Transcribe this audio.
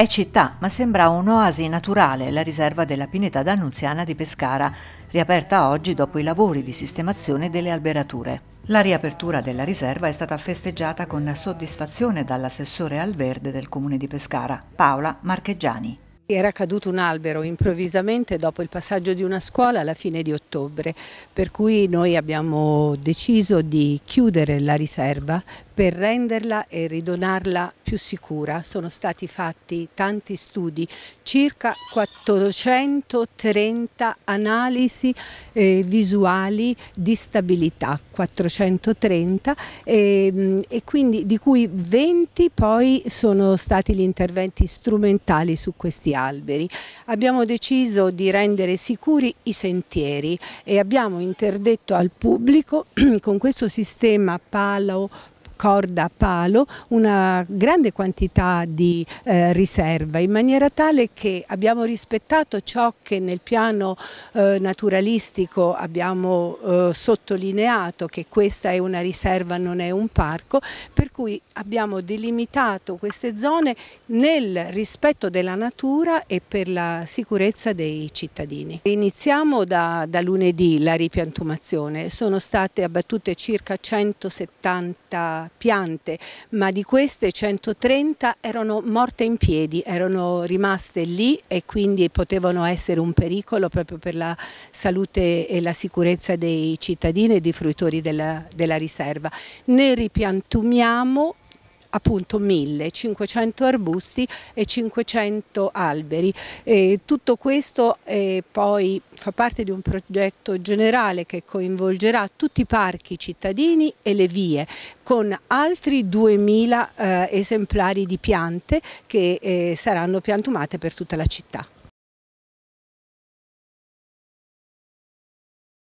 È città, ma sembra un'oasi naturale, la riserva della pineta d'Annunziana di Pescara, riaperta oggi dopo i lavori di sistemazione delle alberature. La riapertura della riserva è stata festeggiata con soddisfazione dall'assessore al verde del comune di Pescara, Paola Marcheggiani. Era caduto un albero improvvisamente dopo il passaggio di una scuola alla fine di ottobre, per cui noi abbiamo deciso di chiudere la riserva per renderla e ridonarla più sicura. Sono stati fatti tanti studi, circa 430 analisi eh, visuali di stabilità, 430 e, ehm, e quindi di cui 20 poi sono stati gli interventi strumentali su questi alberi. Abbiamo deciso di rendere sicuri i sentieri e abbiamo interdetto al pubblico con questo sistema palo corda a palo una grande quantità di eh, riserva in maniera tale che abbiamo rispettato ciò che nel piano eh, naturalistico abbiamo eh, sottolineato che questa è una riserva non è un parco per cui abbiamo delimitato queste zone nel rispetto della natura e per la sicurezza dei cittadini. Iniziamo da, da lunedì la ripiantumazione, sono state abbattute circa 170 piante, ma di queste 130 erano morte in piedi, erano rimaste lì e quindi potevano essere un pericolo proprio per la salute e la sicurezza dei cittadini e dei fruitori della, della riserva. Ne ripiantumiamo appunto 1500 arbusti e 500 alberi. E tutto questo eh, poi fa parte di un progetto generale che coinvolgerà tutti i parchi cittadini e le vie con altri 2000 eh, esemplari di piante che eh, saranno piantumate per tutta la città.